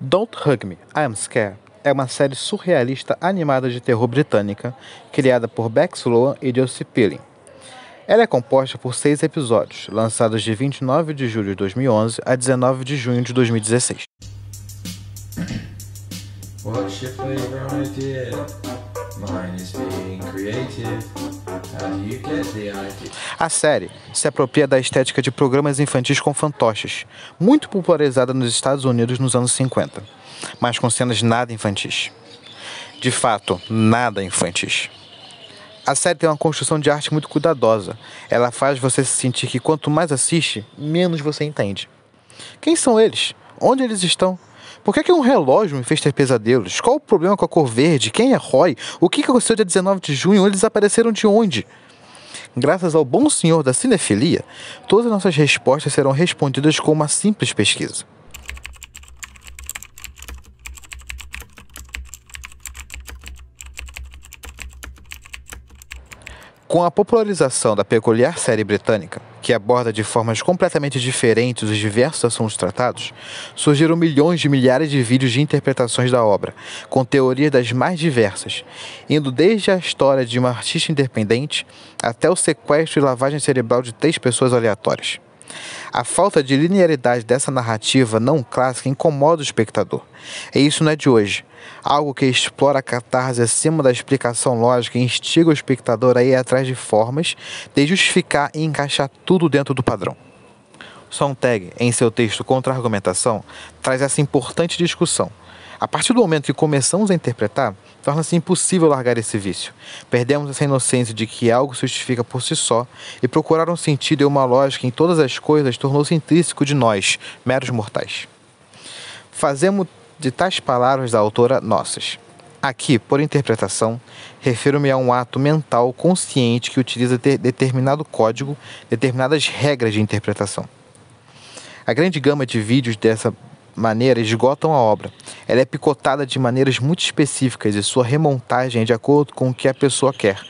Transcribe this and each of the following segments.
Don't Hug Me, I Am Scared é uma série surrealista animada de terror britânica, criada por Bex Sloan e Josie Peeling. Ela é composta por seis episódios, lançados de 29 de julho de 2011 a 19 de junho de 2016. What's your favorite idea? Mine is being creative. A série se apropria da estética de programas infantis com fantoches, muito popularizada nos Estados Unidos nos anos 50, mas com cenas nada infantis. De fato, nada infantis. A série tem uma construção de arte muito cuidadosa. Ela faz você se sentir que quanto mais assiste, menos você entende. Quem são eles? Onde eles estão? Por que, que um relógio me fez ter pesadelos? Qual o problema com a cor verde? Quem é Roy? O que, aconteceu dia 19 de junho? Eles desapareceram de onde? Graças ao bom senhor da cinefilia, todas as nossas respostas serão respondidas com uma simples pesquisa. Com a popularização da peculiar série britânica, que aborda de formas completamente diferentes os diversos assuntos tratados, surgiram milhões de milhares de vídeos de interpretações da obra, com teorias das mais diversas, indo desde a história de uma artista independente até o sequestro e lavagem cerebral de três pessoas aleatórias. A falta de linearidade dessa narrativa não clássica incomoda o espectador. E isso não é de hoje. Algo que explora a catarse acima da explicação lógica e instiga o espectador a ir atrás de formas de justificar e encaixar tudo dentro do padrão. Sontag, em seu texto Contra-Argumentação, traz essa importante discussão a partir do momento que começamos a interpretar, torna-se impossível largar esse vício. Perdemos essa inocência de que algo se justifica por si só e procurar um sentido e uma lógica em todas as coisas tornou-se intrínseco de nós, meros mortais. Fazemos de tais palavras da autora nossas. Aqui, por interpretação, refiro-me a um ato mental consciente que utiliza determinado código, determinadas regras de interpretação. A grande gama de vídeos dessa maneira esgotam a obra. Ela é picotada de maneiras muito específicas e sua remontagem é de acordo com o que a pessoa quer.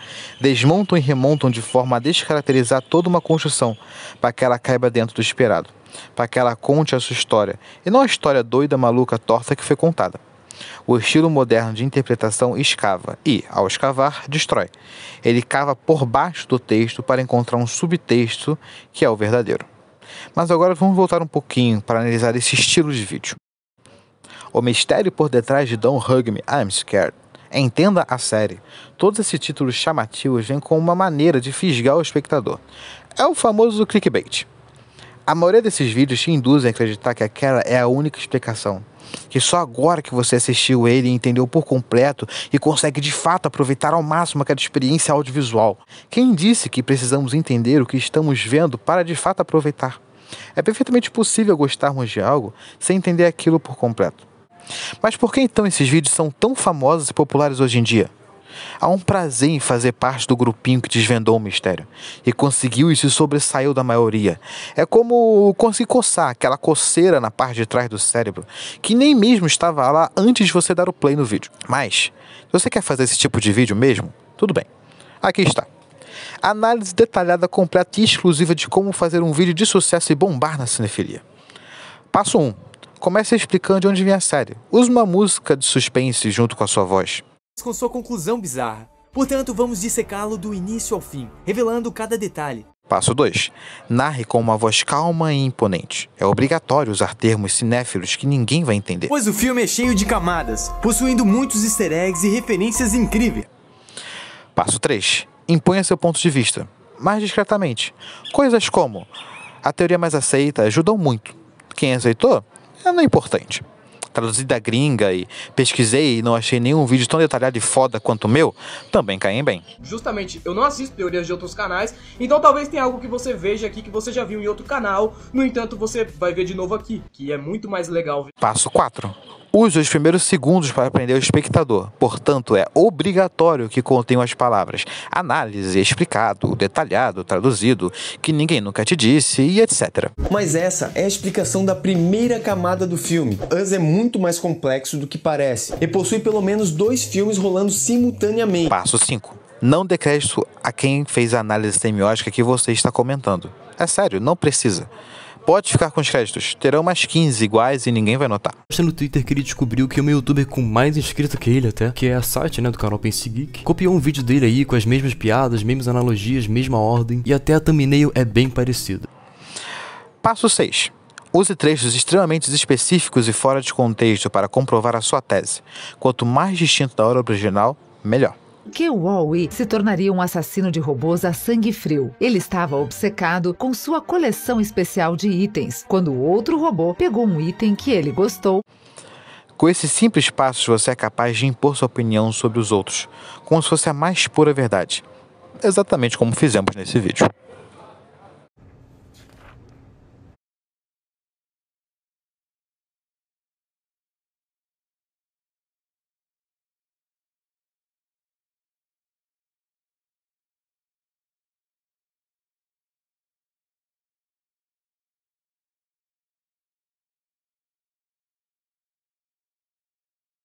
Desmontam e remontam de forma a descaracterizar toda uma construção, para que ela caiba dentro do esperado, para que ela conte a sua história, e não a história doida, maluca, torta que foi contada. O estilo moderno de interpretação escava e, ao escavar, destrói. Ele cava por baixo do texto para encontrar um subtexto que é o verdadeiro. Mas agora vamos voltar um pouquinho para analisar esse estilo de vídeo. O mistério por detrás de Don't Hug Me, I'm Scared. Entenda a série. Todos esses títulos chamativos vêm com uma maneira de fisgar o espectador. É o famoso clickbait. A maioria desses vídeos te induz a acreditar que aquela é a única explicação que só agora que você assistiu ele e entendeu por completo e consegue de fato aproveitar ao máximo aquela experiência audiovisual. Quem disse que precisamos entender o que estamos vendo para de fato aproveitar? É perfeitamente possível gostarmos de algo sem entender aquilo por completo. Mas por que então esses vídeos são tão famosos e populares hoje em dia? Há um prazer em fazer parte do grupinho que desvendou o mistério e conseguiu e se sobressaiu da maioria. É como conseguir coçar aquela coceira na parte de trás do cérebro que nem mesmo estava lá antes de você dar o play no vídeo. Mas, se você quer fazer esse tipo de vídeo mesmo, tudo bem. Aqui está. Análise detalhada, completa e exclusiva de como fazer um vídeo de sucesso e bombar na cinefilia. Passo 1. Comece explicando de onde vem a série. Use uma música de suspense junto com a sua voz com sua conclusão bizarra. Portanto, vamos dissecá-lo do início ao fim, revelando cada detalhe. Passo 2. Narre com uma voz calma e imponente. É obrigatório usar termos cinéfilos que ninguém vai entender. Pois o filme é cheio de camadas, possuindo muitos easter eggs e referências incríveis. Passo 3. Imponha seu ponto de vista, mais discretamente. Coisas como a teoria mais aceita ajudam muito. Quem é aceitou é, é importante. Traduzida gringa e pesquisei e não achei nenhum vídeo tão detalhado e foda quanto o meu, também caem bem. Justamente, eu não assisto teorias de outros canais, então talvez tenha algo que você veja aqui que você já viu em outro canal, no entanto você vai ver de novo aqui, que é muito mais legal. Passo 4. Use os primeiros segundos para aprender o espectador, portanto, é obrigatório que contenham as palavras análise, explicado, detalhado, traduzido, que ninguém nunca te disse e etc. Mas essa é a explicação da primeira camada do filme. Us é muito mais complexo do que parece e possui pelo menos dois filmes rolando simultaneamente. Passo 5 não dê crédito a quem fez a análise semiótica que você está comentando. É sério, não precisa. Pode ficar com os créditos, terão mais 15 iguais e ninguém vai notar. No Twitter que ele descobriu que o meu youtuber com mais inscrito que ele até, que é a site né, do canal Pense Geek, copiou um vídeo dele aí com as mesmas piadas, mesmas analogias, mesma ordem e até a thumbnail é bem parecida. Passo 6. Use trechos extremamente específicos e fora de contexto para comprovar a sua tese. Quanto mais distinto da obra original, melhor que Wall-E se tornaria um assassino de robôs a sangue frio. Ele estava obcecado com sua coleção especial de itens, quando outro robô pegou um item que ele gostou. Com esses simples passos, você é capaz de impor sua opinião sobre os outros, como se fosse a mais pura verdade. Exatamente como fizemos nesse vídeo.